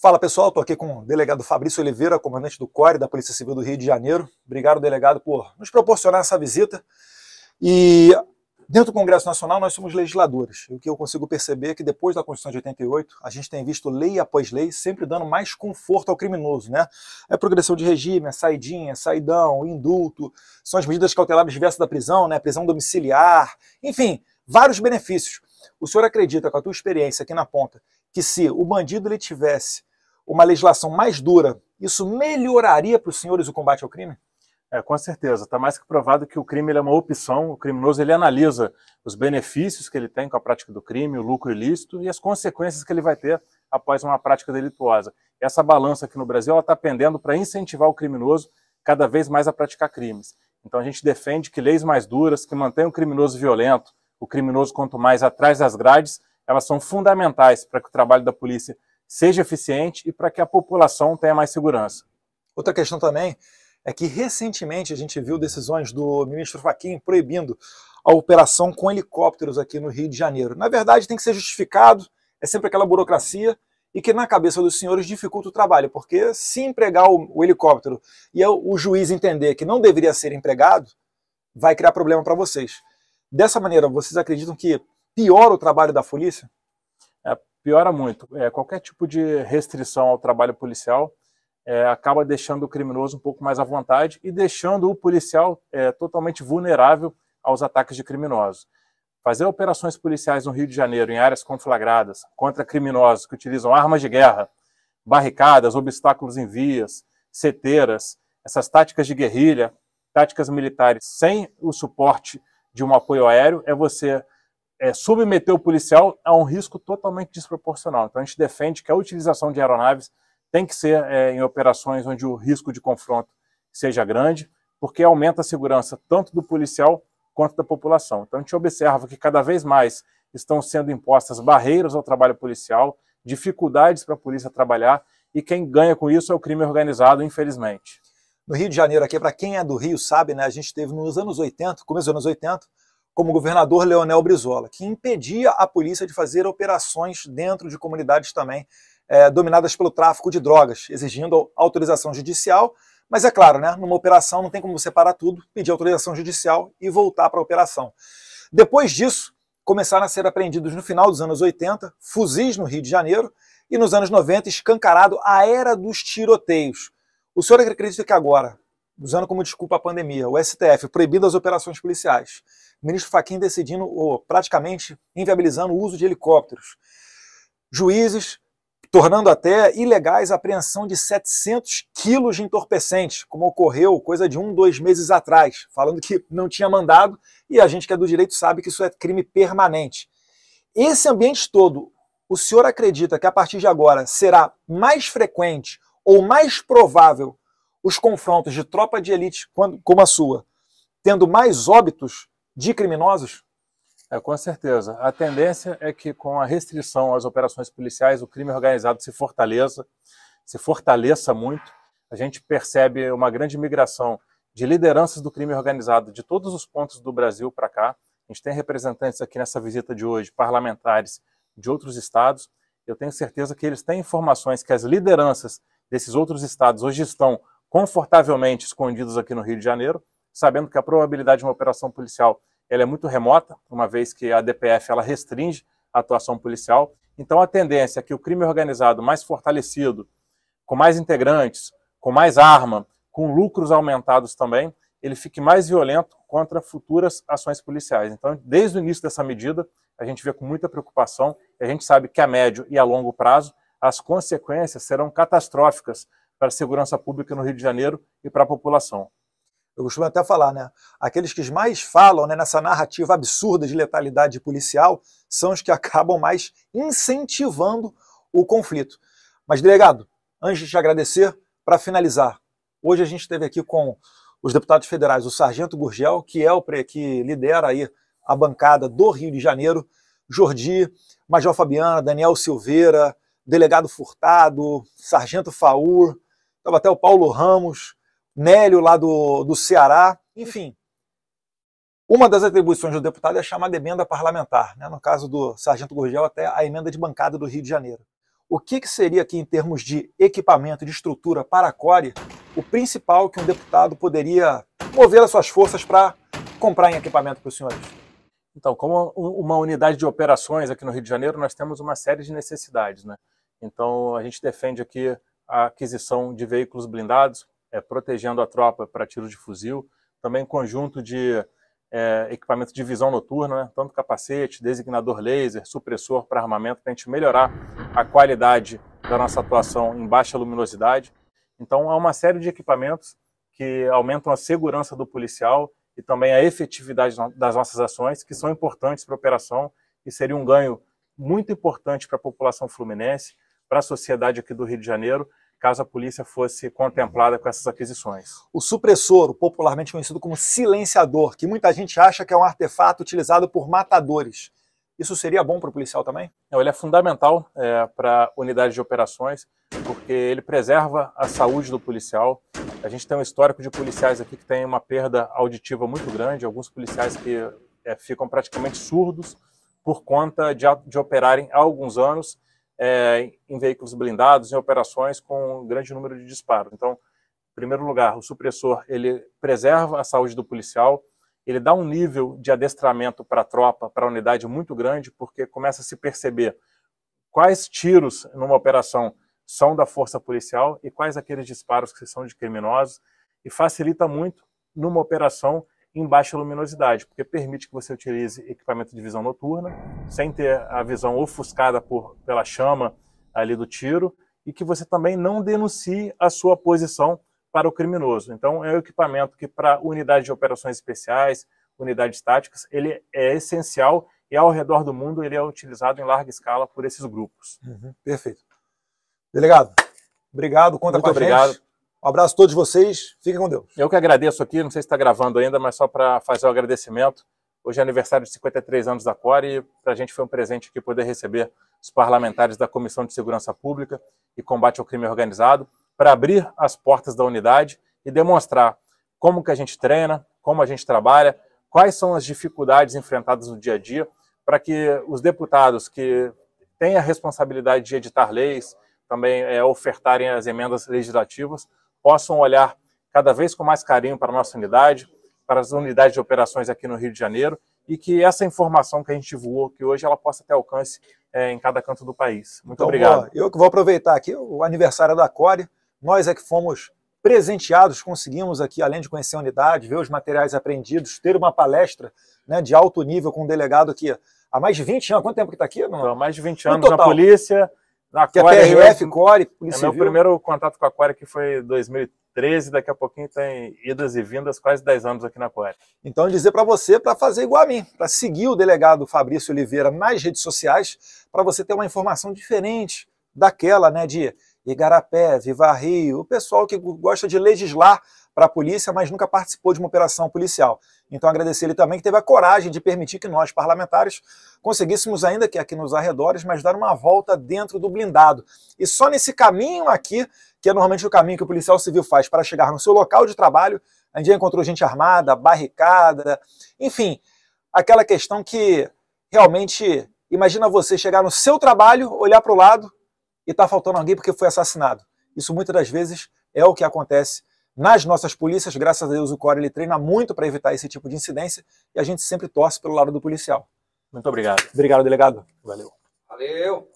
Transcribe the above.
Fala pessoal, estou aqui com o delegado Fabrício Oliveira, comandante do CORE da Polícia Civil do Rio de Janeiro. Obrigado, delegado, por nos proporcionar essa visita. E dentro do Congresso Nacional nós somos legisladores. E o que eu consigo perceber é que depois da Constituição de 88, a gente tem visto lei após lei sempre dando mais conforto ao criminoso, né? É progressão de regime, é saidinha, é saidão, indulto, são as medidas cautelares diversas da prisão, né? Prisão domiciliar, enfim, vários benefícios. O senhor acredita, com a tua experiência aqui na ponta, que se o bandido ele tivesse uma legislação mais dura, isso melhoraria para os senhores o combate ao crime? É, com certeza. Está mais que provado que o crime é uma opção. O criminoso ele analisa os benefícios que ele tem com a prática do crime, o lucro ilícito e as consequências que ele vai ter após uma prática delituosa. Essa balança aqui no Brasil está pendendo para incentivar o criminoso cada vez mais a praticar crimes. Então a gente defende que leis mais duras, que mantenham o criminoso violento, o criminoso quanto mais atrás das grades, elas são fundamentais para que o trabalho da polícia seja eficiente e para que a população tenha mais segurança. Outra questão também é que recentemente a gente viu decisões do ministro Faquim proibindo a operação com helicópteros aqui no Rio de Janeiro. Na verdade, tem que ser justificado, é sempre aquela burocracia e que na cabeça dos senhores dificulta o trabalho, porque se empregar o, o helicóptero e o juiz entender que não deveria ser empregado, vai criar problema para vocês. Dessa maneira, vocês acreditam que piora o trabalho da polícia? piora muito. É, qualquer tipo de restrição ao trabalho policial é, acaba deixando o criminoso um pouco mais à vontade e deixando o policial é, totalmente vulnerável aos ataques de criminosos. Fazer operações policiais no Rio de Janeiro em áreas conflagradas contra criminosos que utilizam armas de guerra, barricadas, obstáculos em vias, seteiras, essas táticas de guerrilha, táticas militares sem o suporte de um apoio aéreo, é você é, submeter o policial a um risco totalmente desproporcional. Então a gente defende que a utilização de aeronaves tem que ser é, em operações onde o risco de confronto seja grande, porque aumenta a segurança tanto do policial quanto da população. Então a gente observa que cada vez mais estão sendo impostas barreiras ao trabalho policial, dificuldades para a polícia trabalhar, e quem ganha com isso é o crime organizado, infelizmente. No Rio de Janeiro, aqui, para quem é do Rio sabe, né, a gente teve nos anos 80, começo dos anos 80, como o governador Leonel Brizola, que impedia a polícia de fazer operações dentro de comunidades também é, dominadas pelo tráfico de drogas, exigindo autorização judicial. Mas é claro, né, numa operação não tem como você parar tudo, pedir autorização judicial e voltar para a operação. Depois disso, começaram a ser apreendidos no final dos anos 80 fuzis no Rio de Janeiro e nos anos 90 escancarado a era dos tiroteios. O senhor acredita que agora usando como desculpa a pandemia, o STF proibindo as operações policiais, o ministro Faquim decidindo, ou praticamente inviabilizando o uso de helicópteros, juízes tornando até ilegais a apreensão de 700 quilos de entorpecentes, como ocorreu coisa de um, dois meses atrás, falando que não tinha mandado, e a gente que é do direito sabe que isso é crime permanente. Esse ambiente todo, o senhor acredita que a partir de agora será mais frequente ou mais provável os confrontos de tropa de elite como a sua, tendo mais óbitos de criminosos? É, com certeza. A tendência é que, com a restrição às operações policiais, o crime organizado se fortaleça, se fortaleça muito. A gente percebe uma grande migração de lideranças do crime organizado de todos os pontos do Brasil para cá. A gente tem representantes aqui nessa visita de hoje, parlamentares de outros estados. Eu tenho certeza que eles têm informações que as lideranças desses outros estados hoje estão confortavelmente escondidos aqui no Rio de Janeiro, sabendo que a probabilidade de uma operação policial ela é muito remota, uma vez que a DPF ela restringe a atuação policial. Então, a tendência é que o crime organizado mais fortalecido, com mais integrantes, com mais arma, com lucros aumentados também, ele fique mais violento contra futuras ações policiais. Então, desde o início dessa medida, a gente vê com muita preocupação, a gente sabe que a médio e a longo prazo as consequências serão catastróficas para a segurança pública no Rio de Janeiro e para a população. Eu costumo até falar, né? Aqueles que mais falam né, nessa narrativa absurda de letalidade policial são os que acabam mais incentivando o conflito. Mas, delegado, antes de te agradecer, para finalizar, hoje a gente esteve aqui com os deputados federais, o Sargento Gurgel, que é o que lidera aí a bancada do Rio de Janeiro, Jordi, Major Fabiana, Daniel Silveira, Delegado Furtado, Sargento Faur, estava até o Paulo Ramos, Nélio lá do, do Ceará, enfim. Uma das atribuições do deputado é chamar de emenda parlamentar, né? no caso do Sargento Gurgel, até a emenda de bancada do Rio de Janeiro. O que, que seria aqui, em termos de equipamento, de estrutura para a CORE, o principal que um deputado poderia mover as suas forças para comprar em equipamento para os senhores? Então, como uma unidade de operações aqui no Rio de Janeiro, nós temos uma série de necessidades. Né? Então, a gente defende aqui a aquisição de veículos blindados, é, protegendo a tropa para tiro de fuzil, também conjunto de é, equipamento de visão noturna, né? tanto capacete, designador laser, supressor para armamento, para a gente melhorar a qualidade da nossa atuação em baixa luminosidade. Então, há uma série de equipamentos que aumentam a segurança do policial e também a efetividade das nossas ações, que são importantes para a operação e seria um ganho muito importante para a população fluminense, para a sociedade aqui do Rio de Janeiro, caso a polícia fosse contemplada com essas aquisições. O supressor, popularmente conhecido como silenciador, que muita gente acha que é um artefato utilizado por matadores. Isso seria bom para o policial também? Não, ele é fundamental é, para a unidade de operações, porque ele preserva a saúde do policial. A gente tem um histórico de policiais aqui que tem uma perda auditiva muito grande, alguns policiais que é, ficam praticamente surdos por conta de, de operarem há alguns anos é, em veículos blindados, em operações com um grande número de disparos. Então, em primeiro lugar, o supressor ele preserva a saúde do policial, ele dá um nível de adestramento para a tropa, para a unidade muito grande, porque começa a se perceber quais tiros numa operação são da força policial e quais aqueles disparos que são de criminosos, e facilita muito numa operação em baixa luminosidade, porque permite que você utilize equipamento de visão noturna, sem ter a visão ofuscada por, pela chama ali do tiro, e que você também não denuncie a sua posição para o criminoso. Então, é um equipamento que, para unidades de operações especiais, unidades táticas, ele é essencial e, ao redor do mundo, ele é utilizado em larga escala por esses grupos. Uhum, perfeito. Delegado, obrigado. Conta Muito com a obrigado. gente. Um abraço a todos vocês, fiquem com Deus. Eu que agradeço aqui, não sei se está gravando ainda, mas só para fazer o um agradecimento. Hoje é aniversário de 53 anos da Core e para a gente foi um presente aqui poder receber os parlamentares da Comissão de Segurança Pública e Combate ao Crime Organizado para abrir as portas da unidade e demonstrar como que a gente treina, como a gente trabalha, quais são as dificuldades enfrentadas no dia a dia, para que os deputados que têm a responsabilidade de editar leis, também é, ofertarem as emendas legislativas, possam olhar cada vez com mais carinho para a nossa unidade, para as unidades de operações aqui no Rio de Janeiro e que essa informação que a gente voou que hoje ela possa ter alcance é, em cada canto do país. Muito então, obrigado. eu que vou aproveitar aqui o aniversário da Core. Nós é que fomos presenteados, conseguimos aqui, além de conhecer a unidade, ver os materiais aprendidos, ter uma palestra né, de alto nível com um delegado que há mais de 20 anos. Quanto tempo que está aqui? Há mais de 20 anos na polícia, na que Core, é RF, Core, Polícia é, Meu primeiro contato com a Core que foi em 2013, daqui a pouquinho tem idas e vindas, quase 10 anos aqui na Core. Então dizer para você para fazer igual a mim, para seguir o delegado Fabrício Oliveira nas redes sociais, para você ter uma informação diferente daquela, né, de Igarapé, Viva Rio, o pessoal que gosta de legislar para a polícia, mas nunca participou de uma operação policial. Então, agradecer ele também que teve a coragem de permitir que nós, parlamentares, conseguíssemos, ainda que é aqui nos arredores, mas dar uma volta dentro do blindado. E só nesse caminho aqui, que é normalmente o caminho que o policial civil faz para chegar no seu local de trabalho, a gente encontrou gente armada, barricada, enfim, aquela questão que realmente imagina você chegar no seu trabalho, olhar para o lado e está faltando alguém porque foi assassinado. Isso muitas das vezes é o que acontece nas nossas polícias, graças a Deus, o Core ele treina muito para evitar esse tipo de incidência e a gente sempre torce pelo lado do policial. Muito obrigado. Obrigado, delegado. Valeu. Valeu.